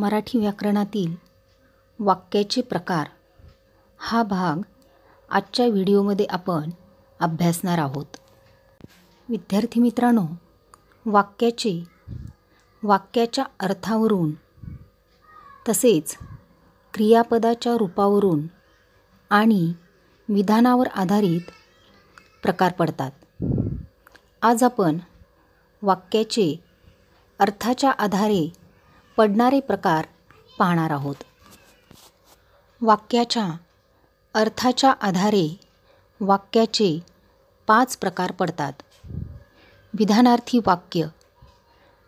मराठी व्याकरणातील वाक्याचे प्रकार हा भाग आजच्या व्हिडिओमध्ये आपण अभ्यासणार आहोत विद्यार्थी मित्रांनो वाक्याचे वाक्याच्या अर्थावरून तसेच क्रियापदाच्या रूपावरून आणि विधानावर आधारित प्रकार पडतात आज आपण वाक्याचे अर्थाच्या आधारे पडणारे प्रकार पाहणार आहोत वाक्याच्या अर्थाच्या आधारे वाक्याचे पाच प्रकार पडतात विधानार्थी वाक्य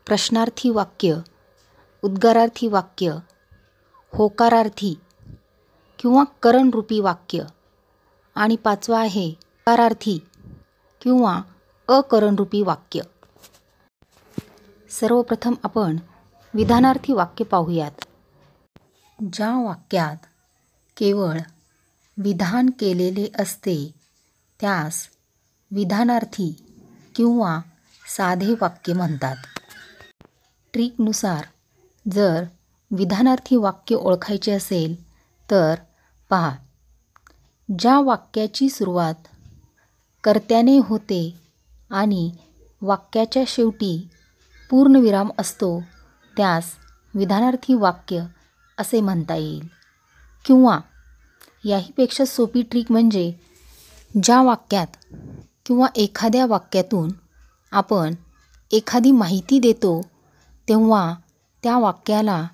प्रश्नार्थी वाक्य उद्गारार्थी वाक्य होकारार्थी किंवा करणरूपी वाक्य आणि पाचवा आहे कारार्थी किंवा अकरणरूपी वाक्य सर्वप्रथम आपण विधानार्थी वाक्य पाहूयात ज्या वाक्यात केवळ विधान केलेले असते त्यास विधानार्थी किंवा साधे वाक्य म्हणतात ट्रिकनुसार जर विधानार्थी वाक्य ओळखायचे असेल तर पहा ज्या वाक्याची सुरुवात कर्त्याने होते आणि वाक्याच्या शेवटी पूर्णविराम असतो त्यास विधानार्थी वाक्य असे म्हणता येईल किंवा याहीपेक्षा सोपी ट्रिक म्हणजे ज्या वाक्यात किंवा एखाद्या वाक्यातून आपण एखादी माहिती देतो तेव्हा त्या वाक्याला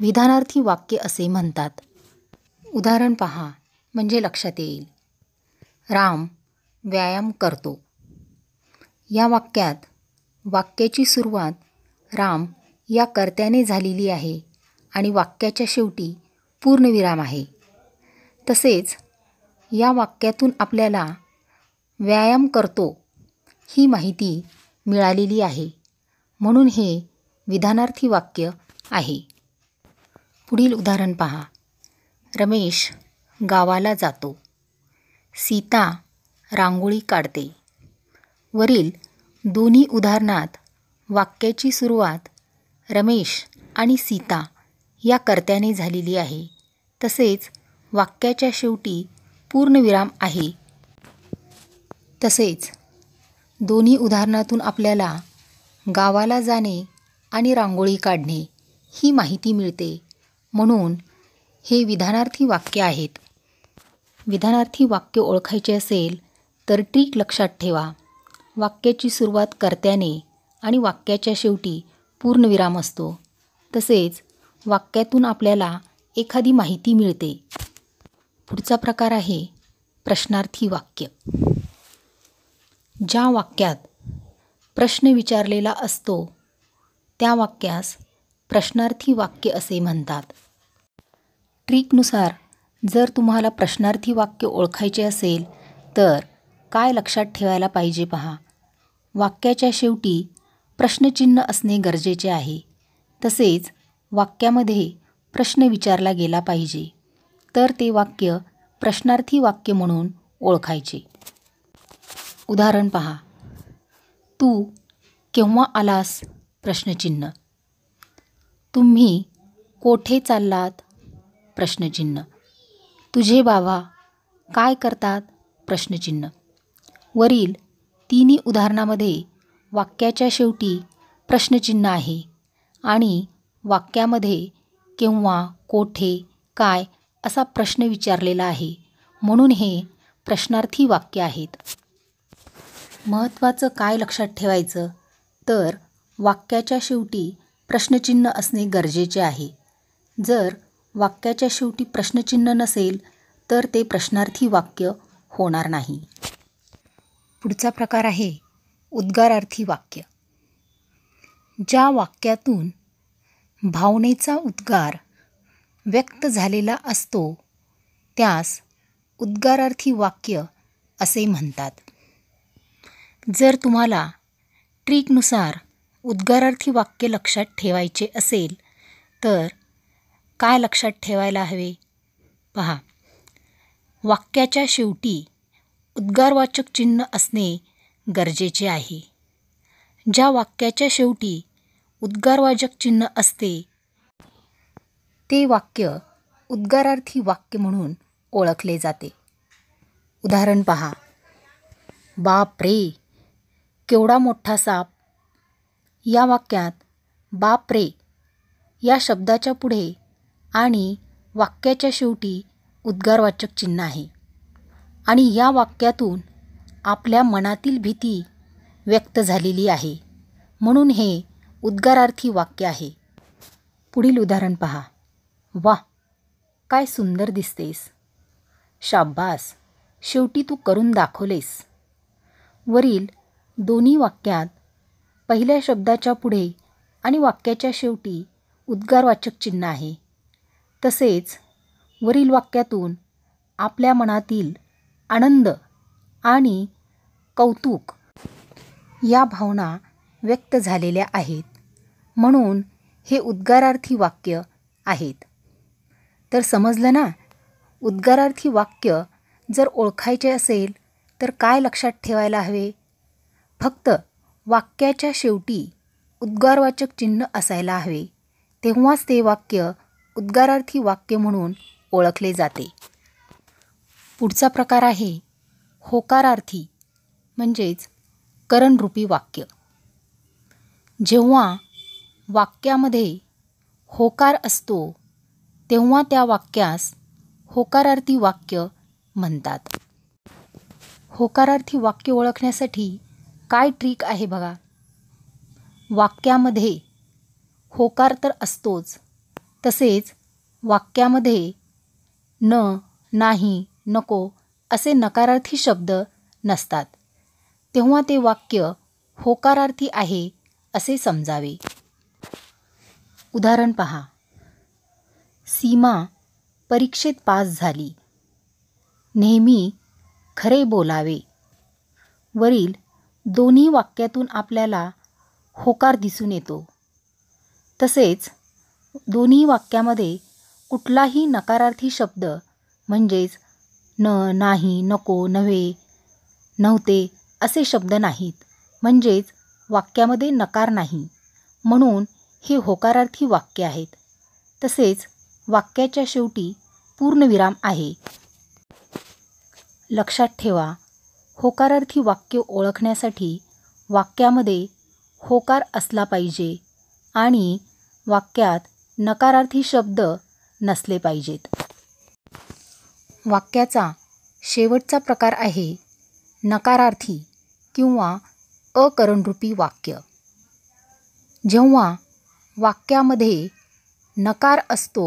विधानार्थी वाक्य असे म्हणतात उदाहरण पहा म्हणजे लक्षात येईल राम व्यायाम करतो या वाक्यात वाक्याची सुरुवात राम या कर्त्याने झालेली आहे आणि वाक्याच्या शेवटी पूर्णविराम आहे तसेच या वाक्यातून आपल्याला व्यायाम करतो ही माहिती मिळालेली आहे म्हणून हे विधानार्थी वाक्य आहे पुढील उदाहरण पहा रमेश गावाला जातो सीता रांगोळी काढते वरील दोन्ही उदाहरणात वाक्याची सुरुवात रमेश आणि सीता या कर्त्याने झालेली आहे तसेच वाक्याच्या शेवटी पूर्णविराम आहे तसेच दोन्ही उदाहरणातून आपल्याला गावाला जाणे आणि रांगोळी काढणे ही माहिती मिळते म्हणून हे विधानार्थी वाक्य आहेत विधानार्थी वाक्य ओळखायचे असेल तर ट्रीक लक्षात ठेवा वाक्याची सुरुवात कर्त्याने आणि वाक्याच्या शेवटी पूर्णविराम असतो तसेच वाक्यातून आपल्याला एखादी माहिती मिळते पुढचा प्रकार आहे प्रश्नार्थी वाक्य ज्या वाक्यात प्रश्न विचारलेला असतो त्या वाक्यास प्रश्नार्थी वाक्य असे म्हणतात ट्रिकनुसार जर तुम्हाला प्रश्नार्थी वाक्य ओळखायचे असेल तर काय लक्षात ठेवायला पाहिजे पहा वाक्याच्या शेवटी प्रश्नचिन्ह असणे गरजेचे आहे तसेच वाक्यामध्ये प्रश्न विचारला गेला पाहिजे तर ते वाक्य प्रश्नार्थी वाक्य म्हणून ओळखायचे उदाहरण पहा तू केव्हा आलास प्रश्नचिन्ह तुम्ही कोठे चाललात प्रश्नचिन्ह तुझे बाबा काय करतात प्रश्नचिन्ह वरील तिन्ही उदाहरणामध्ये वाक्याच्या शेवटी प्रश्नचिन्ह आहे आणि वाक्यामध्ये केव्हा कोठे काय असा प्रश्न विचारलेला आहे म्हणून हे प्रश्नार्थी वाक्य आहेत महत्त्वाचं काय लक्षात ठेवायचं तर वाक्याच्या शेवटी प्रश्नचिन्ह असणे गरजेचे आहे जर वाक्याच्या शेवटी प्रश्नचिन्ह नसेल तर ते प्रश्नार्थी वाक्य होणार नाही पुढचा प्रकार आहे उद्गारार्थी वाक्य ज्या वाक्यातून भावनेचा उद्गार व्यक्त झालेला असतो त्यास उद्गारार्थी वाक्य असे म्हणतात जर तुम्हाला ट्रिकनुसार उद्गारार्थी वाक्य लक्षात ठेवायचे असेल तर काय लक्षात ठेवायला हवे पहा वाक्याच्या शेवटी उद्गारवाचक चिन्ह असणे गरजेचे आहे ज्या वाक्याच्या शेवटी उद्गारवाचक चिन्ह असते ते वाक्य उद्गारार्थी वाक्य म्हणून ओळखले जाते उदाहरण पहा बाप रे केवढा मोठा साप या वाक्यात बाप रे या शब्दाच्या पुढे आणि वाक्याच्या शेवटी उद्गारवाचक चिन्ह आहे आणि या वाक्यातून आपल्या मनातील भीती व्यक्त झालेली आहे म्हणून हे उद्गारार्थी वाक्य आहे पुढील उदाहरण पहा वा काय सुंदर दिसतेस शाब्बास शेवटी तू करून दाखवलेस वरील दोन्ही वाक्यात पहिल्या शब्दाच्या पुढे आणि वाक्याच्या शेवटी उद्गारवाचक चिन्ह आहे तसेच वरील वाक्यातून आपल्या मनातील आनंद आणि कौतुक या भावना व्यक्त झालेल्या आहेत म्हणून हे उद्गारार्थी वाक्य आहेत तर समजलं ना उद्गारार्थी वाक्य जर ओळखायचे असेल तर काय लक्षात ठेवायला हवे फक्त वाक्याच्या शेवटी उद्गारवाचक चिन्ह असायला हवे तेव्हाच ते वाक्य उद्गारार्थी वाक्य म्हणून ओळखले जाते पुढचा प्रकार आहे होकारार्थी म्हणजेच करणरूपी वाक्य जेव्हा वाक्यामध्ये होकार असतो तेव्हा त्या वाक्यास होकारार्थी वाक्य म्हणतात होकारार्थी वाक्य ओळखण्यासाठी काय ट्रिक आहे बघा वाक्यामध्ये होकार तर असतोच तसेच वाक्यामध्ये न नाही नको असे नकारार्थी शब्द नसतात तेव्हा ते वाक्य होकारार्थी आहे असे समजावे उदाहरण पहा सीमा परीक्षेत पास झाली नेहमी खरे बोलावे वरील दोन्ही वाक्यातून आपल्याला होकार दिसून येतो तसेच दोन्ही वाक्यामध्ये कुठलाही नकारार्थी शब्द म्हणजेच न नाही नको नव्हे नव्हते असे शब्द नाहीत म्हणजेच वाक्यामध्ये नकार नाही म्हणून हे होकारार्थी वाक्य आहेत तसेच वाक्याच्या शेवटी पूर्णविराम आहे लक्षात ठेवा होकारार्थी वाक्य ओळखण्यासाठी वाक्यामध्ये होकार असला पाहिजे आणि वाक्यात नकारार्थी शब्द नसले पाहिजेत वाक्याचा शेवटचा प्रकार आहे नकारार्थी किंवा अकरणरूपी वाक्य जेव्हा वाक्यामध्ये नकार असतो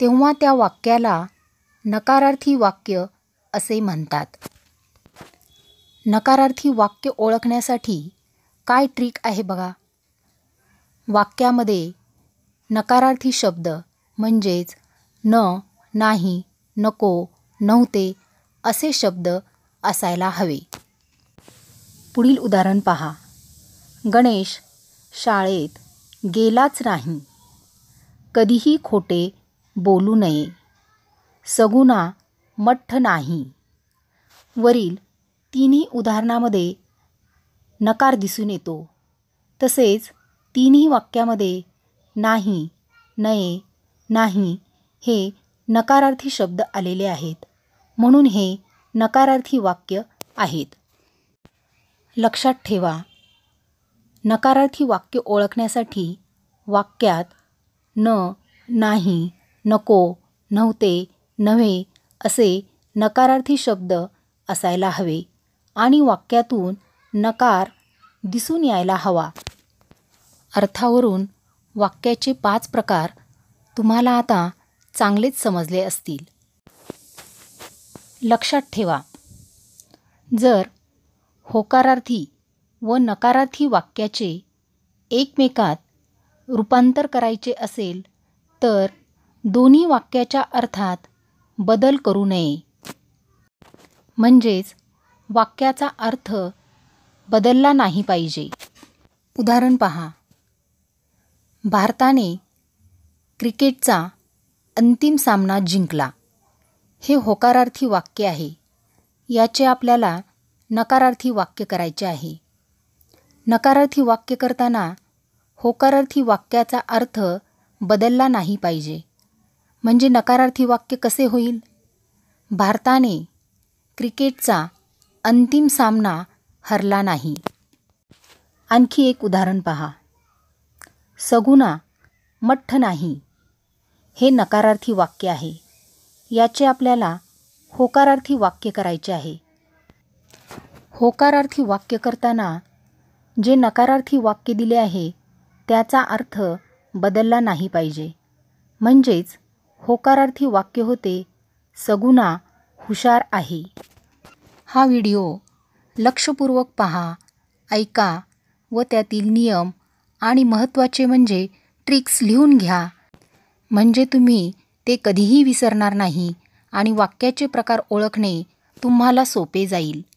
तेव्हा त्या वाक्याला नकारार्थी वाक्य असे म्हणतात नकारार्थी वाक्य ओळखण्यासाठी काय ट्रिक आहे बघा वाक्यामध्ये नकारार्थी शब्द म्हणजेच न नाही नको नव्हते असे शब्द असायला हवे पुढील उदाहरण पहा गणेश शाळेत गेलाच नाही कधीही खोटे बोलू नये सगुणा मठ्ठ नाही वरील तिन्ही उदाहरणामध्ये नकार दिसून येतो तसेच तिन्ही वाक्यामध्ये नाही नये नाही हे नकारार्थी शब्द आलेले आहेत म्हणून हे नकारार्थी वाक्य आहेत लक्षात ठेवा नकारार्थी वाक्य ओळखण्यासाठी वाक्यात न नाही नको नव्हते नव्हे असे नकारार्थी शब्द असायला हवे आणि वाक्यातून नकार दिसून यायला हवा अर्थावरून वाक्याचे पाच प्रकार तुम्हाला आता चांगलेच समजले असतील लक्षात ठेवा जर होकारार्थी व नकारार्थी वाक्याचे एकमेकात रूपांतर करायचे असेल तर दोन्ही वाक्याच्या अर्थात बदल करू नये म्हणजेच वाक्याचा अर्थ बदलला नाही पाहिजे उदाहरण पहा भारताने क्रिकेटचा अंतिम सामना जिंकला हे होकारार्थी वाक्य आहे याचे आपल्याला नकारार्थी वाक्य करायचे आहे नकारार्थी वाक्य करताना होकारार्थी वाक्याचा अर्थ बदलला नाही पाहिजे म्हणजे नकारार्थी वाक्य कसे होईल भारताने क्रिकेटचा अंतिम सामना हरला नाही आणखी एक उदाहरण पहा सगुना मठ्ठ नाही हे नकारार्थी वाक्य आहे याचे आपल्याला होकारार्थी वाक्य करायचे आहे होकारार्थी वाक्य करताना जे नकारार्थी वाक्य दिले आहे त्याचा अर्थ बदलला नाही पाहिजे म्हणजेच होकारार्थी वाक्य होते सगुणा हुशार आहे हा व्हिडिओ लक्षपूर्वक पहा ऐका व त्यातील नियम आणि महत्त्वाचे म्हणजे ट्रिक्स लिहून घ्या म्हणजे तुम्ही ते कधीही विसरणार नाही आणि वाक्याचे प्रकार ओळखणे तुम्हाला सोपे जाईल